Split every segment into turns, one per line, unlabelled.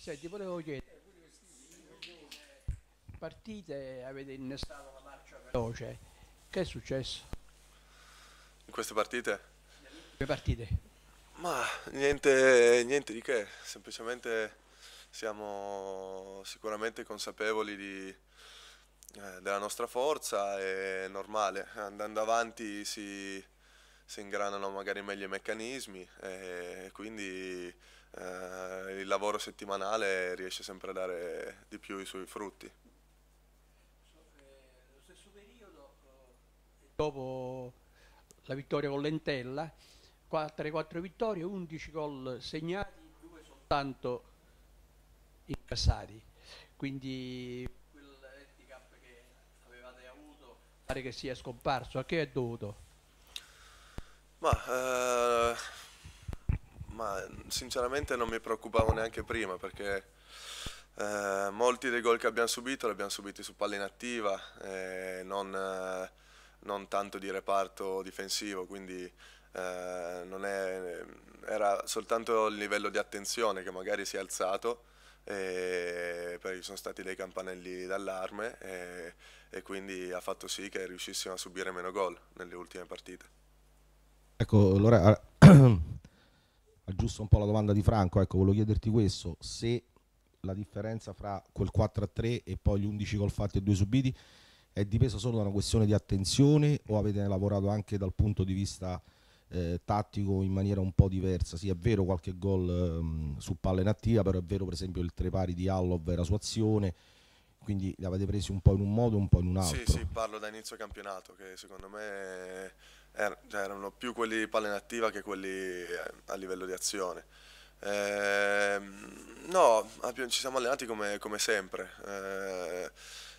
Senti, volevo chiedere, partite avete innestato la marcia veloce, che è successo?
In queste partite? Le partite? Ma niente, niente di che, semplicemente siamo sicuramente consapevoli di, eh, della nostra forza, e è normale, andando avanti si, si ingranano magari meglio i meccanismi e eh, quindi eh, il lavoro settimanale riesce sempre a dare di più i suoi frutti. Lo
stesso periodo, dopo la vittoria con l'Entella, 4 4 vittorie, 11 gol segnati, 2 soltanto incassati. Quindi quell'handicap che avevate avuto pare che sia scomparso. A che è dovuto?
Ma eh, ma sinceramente non mi preoccupavo neanche prima perché eh, molti dei gol che abbiamo subito li abbiamo subiti su palla inattiva e non, eh, non tanto di reparto difensivo, quindi eh, è, era soltanto il livello di attenzione che magari si è alzato perché ci sono stati dei campanelli d'allarme e, e quindi ha fatto sì che riuscissimo a subire meno gol nelle ultime partite.
Ecco, allora aggiusto un po' la domanda di Franco, ecco, volevo chiederti questo, se la differenza fra quel 4 a 3 e poi gli 11 gol fatti e 2 subiti è dipesa solo da una questione di attenzione o avete lavorato anche dal punto di vista eh, tattico in maniera un po' diversa? Sì, è vero qualche gol ehm, su palla inattiva, però è vero per esempio il tre pari di Allov era su azione, quindi li avete presi un po' in un modo e un po' in un altro. Sì, sì,
parlo da inizio campionato che secondo me er erano più quelli di palla inattiva che quelli eh, a livello di azione. Eh, no, ci siamo allenati come, come sempre, eh,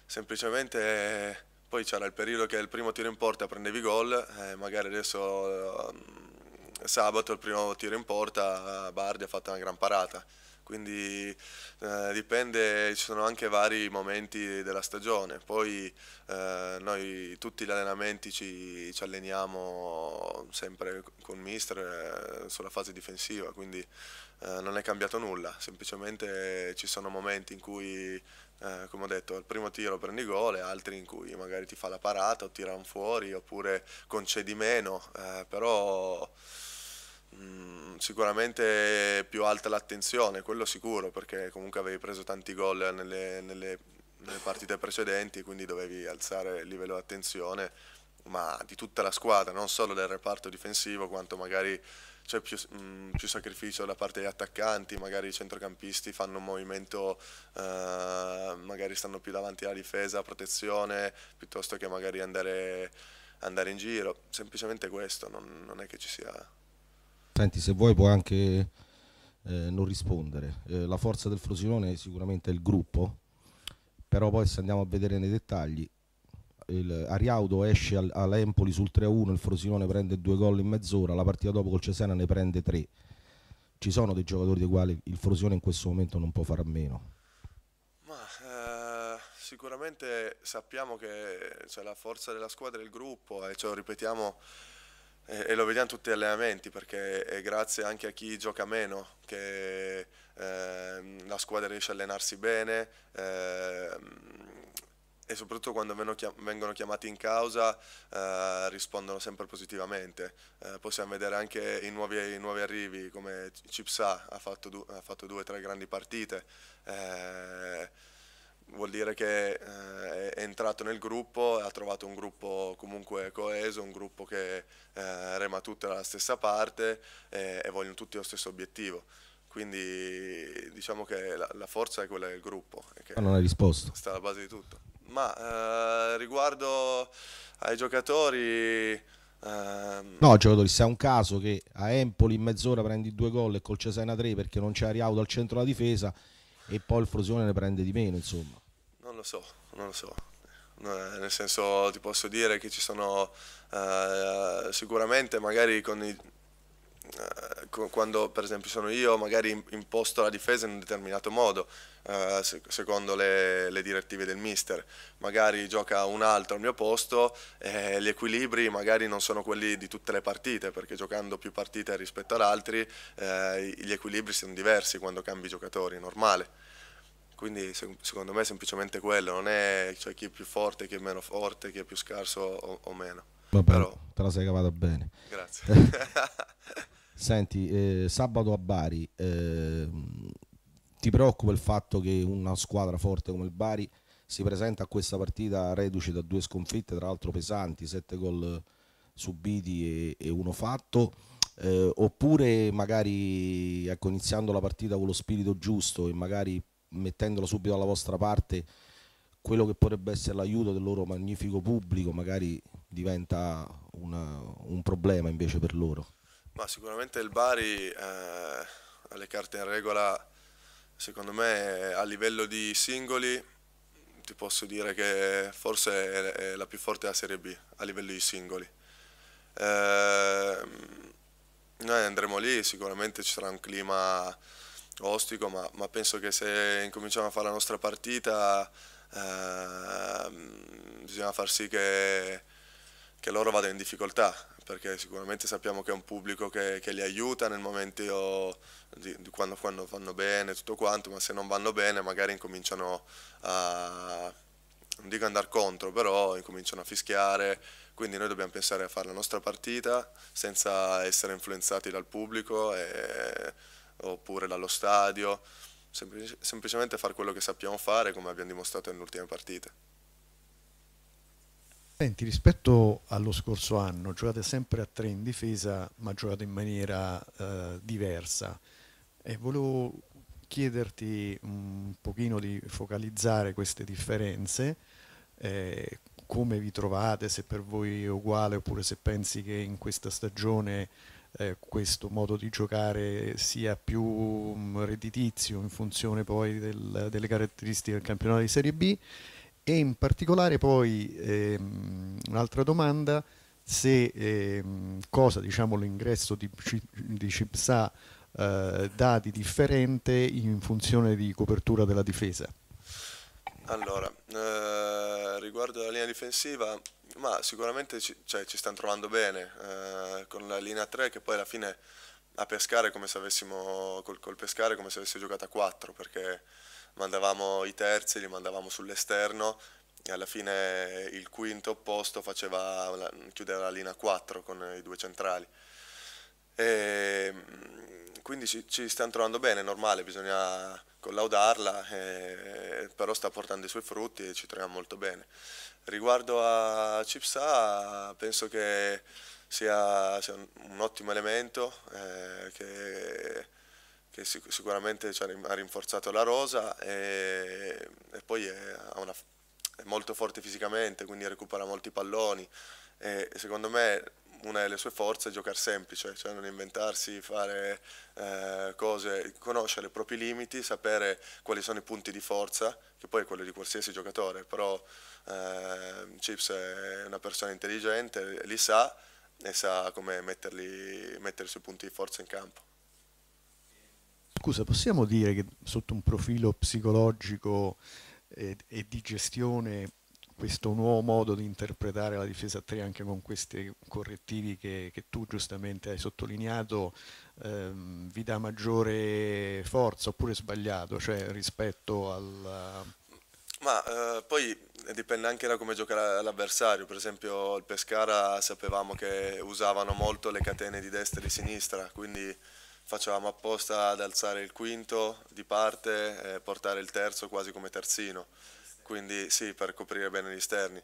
semplicemente poi c'era il periodo che il primo tiro in porta prendevi gol, eh, magari adesso mm, sabato il primo tiro in porta eh, Bardi ha fatto una gran parata quindi eh, dipende, ci sono anche vari momenti della stagione, poi eh, noi tutti gli allenamenti ci, ci alleniamo sempre con mister eh, sulla fase difensiva, quindi eh, non è cambiato nulla, semplicemente ci sono momenti in cui, eh, come ho detto, al primo tiro prendi gol e altri in cui magari ti fa la parata o tirano fuori oppure concedi meno, eh, però... Mm, sicuramente più alta l'attenzione, quello sicuro, perché comunque avevi preso tanti gol nelle, nelle, nelle partite precedenti, quindi dovevi alzare il livello di attenzione, ma di tutta la squadra, non solo del reparto difensivo, quanto magari c'è più, mh, più, sacrificio da parte degli attaccanti, magari i centrocampisti fanno un movimento, eh, magari stanno più davanti alla difesa, protezione, piuttosto che magari andare, andare in giro, semplicemente questo, non, non è che
ci sia... Trenti se vuoi può anche eh, non rispondere. Eh, la forza del Frosinone è sicuramente è il gruppo, però poi se andiamo a vedere nei dettagli, il Ariaudo esce al, all'Empoli sul 3-1, il Frosinone prende due gol in mezz'ora, la partita dopo col Cesena ne prende tre. Ci sono dei giocatori dei quali il Frosinone in questo momento non può fare a meno.
Eh, sicuramente sappiamo che cioè, la forza della squadra è il gruppo e cioè, ripetiamo e, e lo vediamo tutti gli allenamenti perché è grazie anche a chi gioca meno che eh, la squadra riesce a allenarsi bene eh, e soprattutto quando vengono, chiamati in causa eh, rispondono sempre positivamente. Eh, possiamo vedere anche i nuovi, i nuovi arrivi come Cipsa ha fatto, du- ha fatto due o tre grandi partite. Eh, vuol dire che eh, è entrato nel gruppo, ha trovato un gruppo comunque coeso, un gruppo che eh, rema tutti dalla stessa parte e, eh, e, vogliono tutti lo stesso obiettivo. Quindi diciamo che la, la forza è quella del gruppo. Ma non hai risposto. Sta alla base di tutto. Ma eh, riguardo ai giocatori... Ehm,
no, giocatori, se è un caso che a Empoli in mezz'ora prendi due gol e col Cesena 3 perché non c'è Ariaudo al centro della difesa e poi il Frosione ne prende di meno, insomma
lo so, non lo so. Eh, nel senso ti posso dire che ci sono eh, sicuramente magari con i, eh, quando per esempio sono io magari imposto la difesa in un determinato modo eh, secondo le, le, direttive del mister magari gioca un altro al mio posto e eh, gli equilibri magari non sono quelli di tutte le partite perché giocando più partite rispetto ad altri eh, gli equilibri sono diversi quando cambi giocatori, è normale quindi se, secondo me è semplicemente quello, non è cioè, chi è più forte, chi è meno forte, chi è più scarso o, o meno.
Vabbè, Però... te la sei cavata bene. Grazie. Senti, eh, sabato a Bari, eh, ti preoccupa il fatto che una squadra forte come il Bari si presenta a questa partita reduce da due sconfitte, tra l'altro pesanti, sette gol subiti e, e uno fatto? Eh, oppure magari ecco, iniziando la partita con lo spirito giusto e magari mettendolo subito alla vostra parte, quello che potrebbe essere l'aiuto del loro magnifico pubblico magari diventa una, un problema invece per loro.
Ma sicuramente il Bari eh, ha le carte in regola, secondo me a livello di singoli ti posso dire che forse è la più forte della Serie B a livello di singoli. Eh, noi andremo lì, sicuramente ci sarà un clima ostico, ma, ma penso che se incominciamo a fare la nostra partita eh, bisogna far sì che, che, loro vadano in difficoltà, perché sicuramente sappiamo che è un pubblico che, che li aiuta nel momento di, di quando, quando, vanno bene, tutto quanto, ma se non vanno bene magari incominciano a, non dico andare contro, però incominciano a fischiare, quindi noi dobbiamo pensare a fare la nostra partita senza essere influenzati dal pubblico. E, oppure dallo stadio, semplic semplicemente fare quello che sappiamo fare come abbiamo dimostrato nell'ultima partita.
Senti, rispetto allo scorso anno, giocate sempre a tre in difesa, ma giocate in maniera eh, diversa. E volevo chiederti un pochino di focalizzare queste differenze, eh, come vi trovate, se per voi è uguale oppure se pensi che in questa stagione eh, questo modo di giocare sia più mm, redditizio in funzione poi del, delle caratteristiche del campionato di Serie B e in particolare poi ehm, un'altra domanda se ehm, cosa diciamo, l'ingresso di, di Cipsa eh, dà di differente in funzione di copertura della difesa.
Allora, eh, riguardo alla linea difensiva, ma sicuramente ci, cioè, ci stanno trovando bene eh, con la linea 3 che poi alla fine a pescare come se avessimo col, col pescare come se avessimo giocato a 4 perché mandavamo i terzi, li mandavamo sull'esterno e alla fine il quinto opposto faceva la, chiudeva la linea 4 con i due centrali. E, ehm, quindi ci, ci stanno trovando bene, è normale, bisogna collaudarla, eh, però sta portando i suoi frutti e ci troviamo molto bene. Riguardo a Cipsa penso che sia, sia un, un, ottimo elemento eh, che, che, sicuramente cioè, ha rinforzato la rosa e, e poi è, una, è molto forte fisicamente, quindi recupera molti palloni e secondo me una delle sue forze è giocare semplice, cioè non inventarsi, fare eh, cose, conoscere i propri limiti, sapere quali sono i punti di forza, che poi è quello di qualsiasi giocatore, però eh, Chips è una persona intelligente, li sa e sa come metterli, mettere i suoi punti di forza in campo.
Scusa, possiamo dire che sotto un profilo psicologico e, e di gestione questo nuovo modo di interpretare la difesa a tre anche con questi correttivi che, che tu giustamente hai sottolineato ehm, vi dà maggiore forza oppure sbagliato cioè rispetto al
ma eh, poi dipende anche da come gioca l'avversario, per esempio il Pescara sapevamo che usavano molto le catene di destra e di sinistra, quindi facevamo apposta ad alzare il quinto di parte e portare il terzo quasi come terzino quindi sì, per coprire bene gli esterni.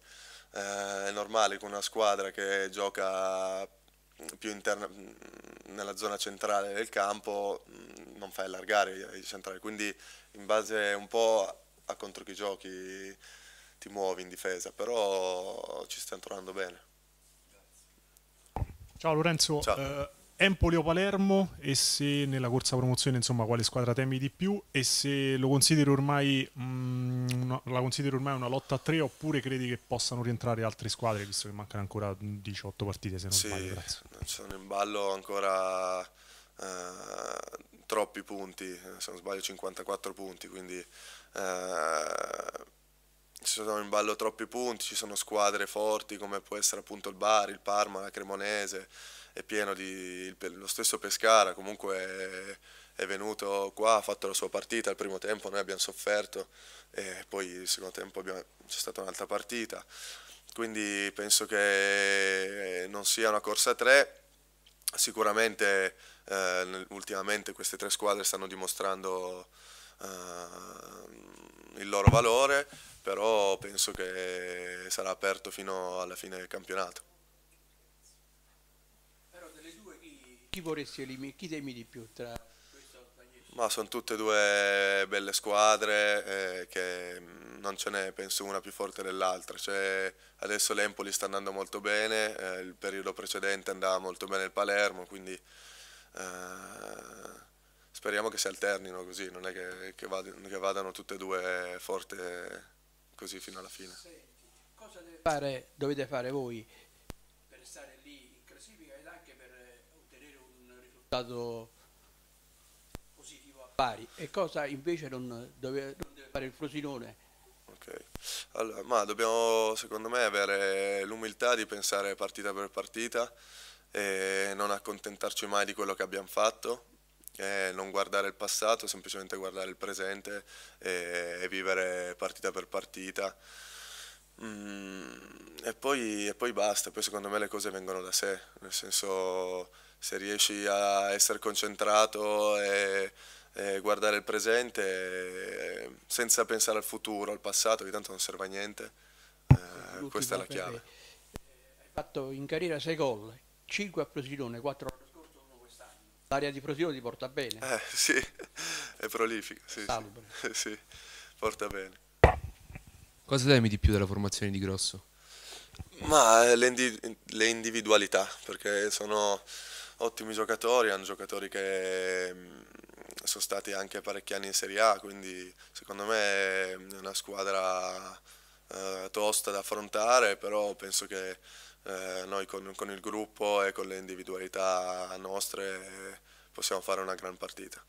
Eh, è normale che una squadra che gioca più interna, mm, nella zona centrale del campo mm, non fai allargare i centrali, quindi in base un po' a contro chi giochi ti muovi in difesa, però ci stiamo trovando bene. Ciao Lorenzo, Ciao. Eh, Empoli o Palermo e se nella corsa promozione insomma quale squadra temi di più e se lo consideri ormai mh, mm, una, la consideri ormai una lotta a tre oppure credi che possano rientrare altre squadre visto che mancano ancora 18 partite se non sì, sbaglio sono in ballo ancora eh, troppi punti se non sbaglio 54 punti quindi eh, ci sono in ballo troppi punti, ci sono squadre forti come può essere appunto il Bari, il Parma, la Cremonese, è pieno di... lo stesso Pescara comunque è, venuto qua, ha fatto la sua partita, al primo tempo noi abbiamo sofferto e poi il secondo tempo abbiamo... c'è stata un'altra partita, quindi penso che eh, non sia una corsa a tre, sicuramente eh, ultimamente queste tre squadre stanno dimostrando eh, il loro valore, però penso che sarà aperto fino alla fine del campionato.
chi vorresti eliminare? Chi temi di più tra...
Ma sono tutte e due belle squadre eh, che mm, non ce n'è, penso, una più forte dell'altra. Cioè, adesso l'Empoli sta andando molto bene, eh, il periodo precedente andava molto bene il Palermo, quindi eh, speriamo che si alternino così, non è che, che, vadano, che vadano tutte e due forti così fino alla fine. Senti,
cosa deve fare, dovete fare voi per stare risultato positivo a pari e cosa invece non deve, non deve fare il Frosinone.
Okay. Allora, ma dobbiamo secondo me avere l'umiltà di pensare partita per partita e non accontentarci mai di quello che abbiamo fatto, non guardare il passato, semplicemente guardare il presente e, e vivere partita per partita. Mm, e, poi, e poi basta, poi secondo me le cose vengono da sé, nel senso se riesci a essere concentrato e, e guardare il presente e, senza pensare al futuro, al passato, che tanto non serve a niente, eh, questa è la chiave.
Hai fatto in carriera 6 gol, 5 a Prosilone, 4 l'anno scorso, 1
quest'anno. L'area di Prosilone ti porta bene. Eh, sì, è prolifica, sì, sì. sì, porta bene.
Cosa temi di più della formazione di Grosso?
Ma eh, le, indi le individualità, perché sono ottimi giocatori, hanno giocatori che mm, sono stati anche parecchi anni in Serie A, quindi secondo me mm, è una squadra eh, tosta da affrontare, però penso che eh, noi con, con, il gruppo e con le individualità nostre possiamo fare una gran partita.